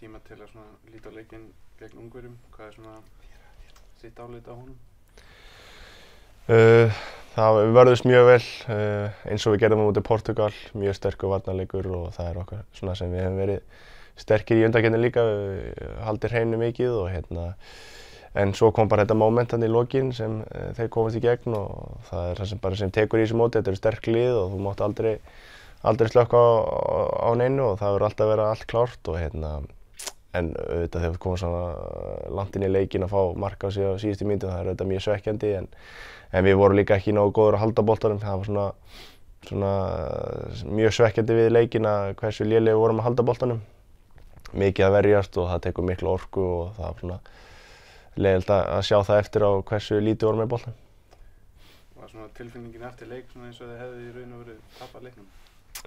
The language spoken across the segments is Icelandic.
tíma til að líta leikinn gegn ungverjum? Hvað er svona sitt áleit á honum? Uh, það verðist mjög vel uh, eins og við gerðum um út í Portugal, mjög sterkur varnarleikur og það er okkar svona sem við hefum verið sterkir í undarkennin líka, við uh, haldir hreinu mikið og hérna En svo kom bara þetta momentan í lokin sem uh, þeir komast í gegn og það er það sem bara sem tekur í þessu móti. Þetta eru sterk lið og þú mátt aldrei, aldrei slökka á, á, á neinu og það verður alltaf að vera allt klárt og hérna En auðvitað þegar við komum svona landin í leikin að fá marka á síðustu myndu það er auðvitað mjög svekkjandi en, en við vorum líka ekki nógu góður að halda bóltanum. Það var svona, svona mjög svekkjandi við leikin að hversu lélega við vorum að halda bóltanum. Mikið að verjast og það tekur miklu orku og það var svona leiðilegt að sjá það eftir á hversu lítið vorum við bóltanum. Var svona tilfinningin eftir leik svona eins og þið hefðið í raun og verið tapað leiknum?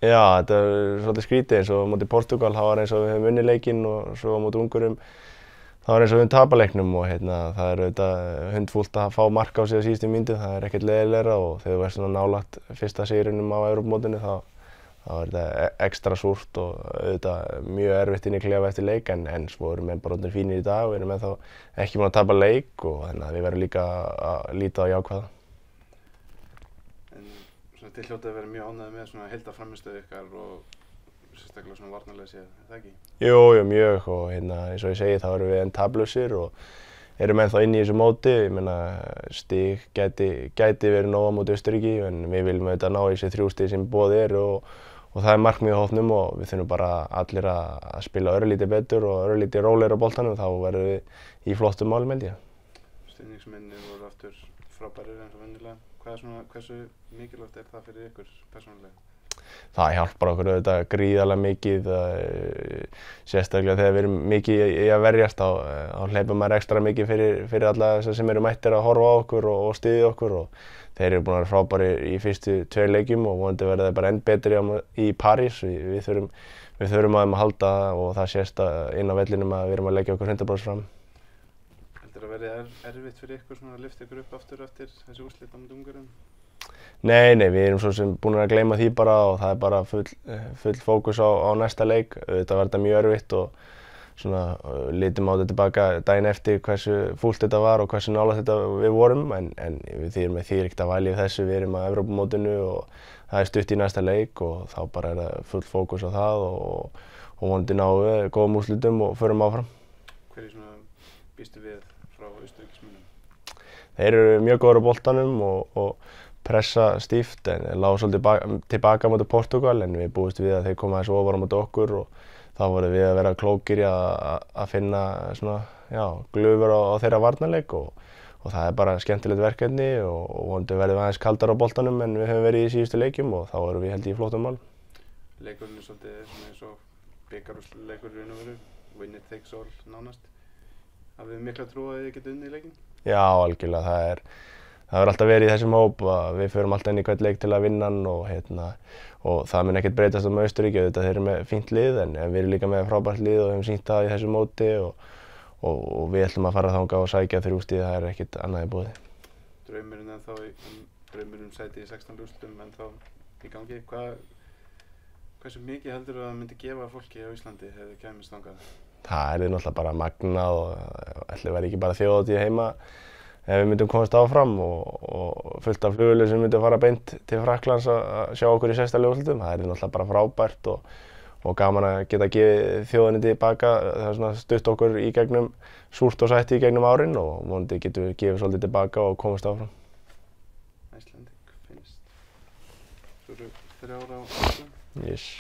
Já, þetta er svolítið skrítið eins og mútið Portugal þá var eins og við höfum unni leikinn og svo mútið Ungurum þá var eins og við höfum tapaleiknum og hérna það er auðvitað hundfúlt að fá marka á sig á síðustu myndu, það er ekkert leðilegra og þegar þú ert svona nálagt fyrsta sigurinnum á Európmótinu þá, þá er þetta e, ekstra súrt og auðvitað mjög erfitt inn í klefa eftir leik en, en svo erum við bara orðin fínir í dag og erum við þá ekki búin að tapa leik og þannig hérna, að við verðum líka að líta á jákvæða svona tilhjótið að vera mjög ánæðið með svona heldaframistuð ykkar og sérstaklega svona varnarlega séð, er það ekki? Jú, jú, mjög og hérna eins og ég segi þá erum við enn tablusir og erum ennþá inn í þessu móti, ég meina stík gæti, gæti verið nóga móti Östuríki en við viljum auðvitað ná í þessi þrjú stík sem bóð er og, og það er markmið hófnum og við þurfum bara allir að, að spila örlíti betur og örlíti róleira bóltanum þá verðum við í flottum málum held ég styrningsminni voru aftur frábærir eins og vennilega hversu mikilvægt er það fyrir ykkur personlega? Það hjálpar okkur auðvitað gríðarlega mikið, eh, sérstaklega þegar við erum mikið í að verjast þá, eh, þá hleypum maður ekstra mikið fyrir, fyrir alla sem eru mættir að horfa á okkur og, og styðja okkur og þeir eru búin að vera frábæri í fyrstu tvei leikjum og vonandi verða þeir bara enn betri í París. Við, við þurfum, við þurfum að þeim að halda og það sést að inn á vellinum að við erum að leggja okkur hundarbrós fram heldur að verði erfitt fyrir ykkur svona að lifta ykkur upp aftur eftir þessi úrslita um dungurum? Nei, nei, við erum svo sem búin að gleyma því bara og það er bara full, eh, full fókus á, á næsta leik. Þetta verður mjög erfitt og svona eh, litum á þetta tilbaka daginn eftir hversu fúlt þetta var og hversu nála þetta við vorum en, en við erum með þýrikt að væli við þessu, við erum að Evrópamótinu og það er stutt í næsta leik og þá bara er það full fókus á það og, og vonandi ná við góðum úrslutum og förum áfram. Hverju svona býstu við og austuríkismunum? Þeir eru mjög góður á boltanum og, og pressa stíft en lág svolítið tilbaka motið Portugal en við búist við að þeir koma þessu ofar á motið okkur og þá vorum við að vera klókir að finna svona, já, glöfur á, á þeirra varnarleik og, og það er bara skemmtilegt verkefni og, og vonandi verðum aðeins kaldar á boltanum en við höfum verið í síðustu leikjum og þá erum við held í flottum mál. Leikurinn er svolítið eins og byggarúsleikur í raun og veru, win it takes all nánast. Hafið þið mikla trú að þið geta unni í leikin? Já, algjörlega. Það er, það er alltaf verið í þessum hóp að við förum alltaf inn í hvert leik til að vinna hann og, hérna, og það mun ekkert breytast um Austuríkja. Þeir eru með fínt lið en við erum líka með frábært lið og við hefum sínt það í þessu móti og, og, og við ætlum að fara þánga og sækja þrjústið. Það er ekkert annað í búði. Draumurinn en þá, draumurinn sæti í 16 lústum en þá í gangi. Hvað, hversu mikið heldur það að myndi gefa fólki á Íslandi hefur kemist þangað? það er náttúrulega bara magnað og eh, ætli verið ekki bara þjóðatíð heima ef við myndum komast áfram og, og fullt af flugulur sem myndum fara beint til Fraklands að sjá okkur í sérstaklega úrslutum, það er náttúrulega bara frábært og, og gaman að geta að gefa þjóðinni tilbaka, það eh, er svona stutt okkur í gegnum, súrt og sætt í gegnum árin og vonandi getum við gefið svolítið tilbaka og komast áfram. Æslanding finnst þrjára á Ísland? Yes.